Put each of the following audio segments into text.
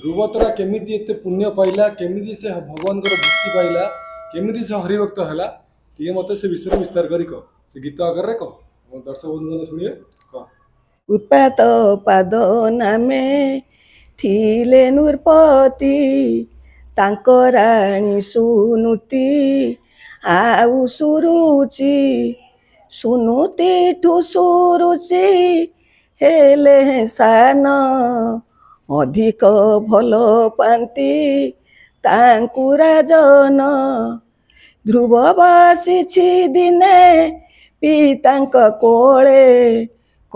ধ্রুবতরা কেমিতি এতে পুণ্য পাইলা কেমিতি সে ভগবানঙ্কর ভক্তি পাইলা কেমিতি সে হরিভক্ত হেলা টিকে মতো সে বিষয়ে বিস্তার করি কো সে গীত আকারে কহ আমার দর্শক বন্ধু শুনিয়ে কহ উৎপাত পাদ নামে থিলে নূরপতি ତାଙ୍କ ରାଣୀ ସୁନୁତି ଆଉ ସୁରୁଚି ସୁନୁତିଠୁ ସୁରୁଚି ହେଲେ ସାନ ଅଧିକ ଭଲ ପାଆନ୍ତି ତାଙ୍କୁ ରାଜନ ଧ୍ରୁବ ବସିଛି ଦିନେ ପିତାଙ୍କ କୋଳେ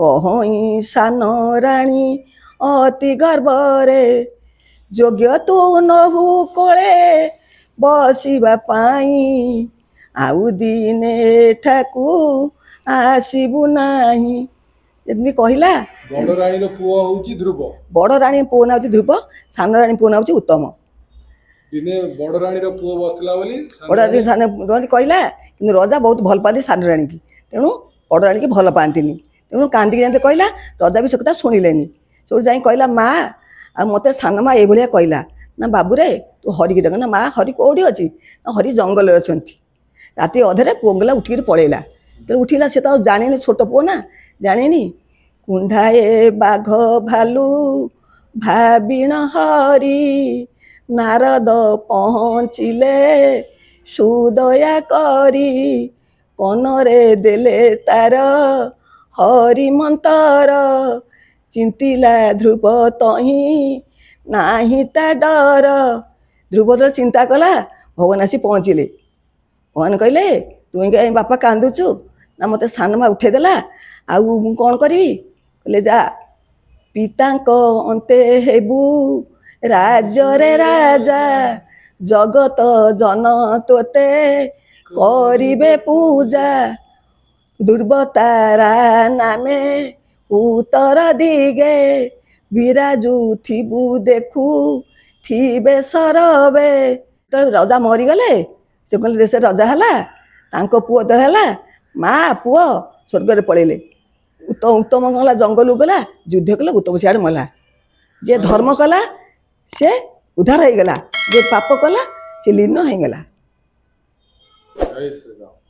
କହଇଁ ସାନ ରାଣୀ ଅତି ଗର୍ବରେ ଯୋଗ୍ୟ ତୁ ନହୁ କୋଳେ ବସିବା ପାଇଁ ଆଉ ଦିନେ ଏଠାକୁ ଆସିବୁ ନାହିଁ ଯେମିତି କହିଲା ବଡ଼ ରାଣୀର ପୁଅ ହେଉଛି ଧ୍ରୁବ ବଡ଼ ରାଣୀ ପୁଅ ନାଁ ହେଉଛି ଧ୍ରୁବ ସାନ ରାଣୀ ପୁଅ ନାଁ ହେଉଛି ଉତ୍ତମ ଦିନେ ବଡ଼ ରାଣୀର ପୁଅ ବସିଥିଲା ବୋଲି ବଡ଼ ରାଣୀ ସାନ ରାଣୀ କହିଲା କିନ୍ତୁ ରଜା ବହୁତ ଭଲ ପାଆନ୍ତି ସାନ ରାଣୀକି ତେଣୁ ବଡ଼ ରାଣୀକି ଭଲ ପାଆନ୍ତିନି ତେଣୁ କାନ୍ଦିକି ଯେମିତି କହିଲା ରଜା ବି ସେ କଥା ଶୁଣିଲେନି ସେଠୁ ଯାଇ କହିଲା ମା ଆଉ ମୋତେ ସାନ ମା ଏଇଭଳିଆ କହିଲା ନା ବାବୁରେ ତୁ ହରିକି ଡାକ ନା ମା ହରି କେଉଁଠି ଅଛି ନା ହରି ଜଙ୍ଗଲରେ ଅଛନ୍ତି ରାତି ଅଧରେ ପୁଅ ଗଲା ଉଠିକିରି ପଳେଇଲା ତେଣୁ ଉଠିଲା ସେ ତ ଆଉ ଜାଣିନି ଛୋଟ ପୁଅ ନା ଜାଣିନି କୁଣ୍ଢାଏ ବାଘ ଭାଲୁ ଭାବିଣ ହରି ନାରଦ ପହଞ୍ଚିଲେ ସୁଦୟା କରି କନରେ ଦେଲେ ତାର ହରିମନ୍ତର ଚିନ୍ତିଲା ଧ୍ରୁବ ତହିଁ ନାହିଁ ତା ଡର ଧ୍ରୁବ ତ ଚିନ୍ତା କଲା ଭଗବାନ ଆସି ପହଞ୍ଚିଲେ ଭଗବାନ କହିଲେ ତୁଇ କାହିଁ ବାପା କାନ୍ଦୁଛୁ ନା ମୋତେ ସାନମା ଉଠେଇଦେଲା ଆଉ ମୁଁ କ'ଣ କରିବି କହିଲେ ଯା ପିତାଙ୍କ ଅନ୍ତେ ହେବୁ ରାଜରେ ରାଜା ଜଗତ ଜନ ତୋତେ କରିବେ ପୂଜା ଦୁର୍ବତାରା ନାମେ ଉତ୍ତର ଦିଗେ ବିରାଜୁ ଥିବୁ ଦେଖୁ ଥିବେ ସରବେ ଯେତେବେଳେ ରଜା ମରିଗଲେ ସେ କହିଲେ ଦେଶରେ ରଜା ହେଲା ତାଙ୍କ ପୁଅ ତ ହେଲା ମା ପୁଅ ସ୍ୱର୍ଗରେ ପଳେଇଲେ ଉତ୍ତମ ଗଲା ଜଙ୍ଗଲକୁ ଗଲା ଯୁଦ୍ଧ କଲା ଉତ୍ତମ ସିଆଡ଼େ ମଲା ଯିଏ ଧର୍ମ କଲା ସେ ଉଦ୍ଧାର ହେଇଗଲା ଯିଏ ପାପ କଲା ସେ ଲୀନ ହେଇଗଲା ଜୟ ଶ୍ରୀରାମ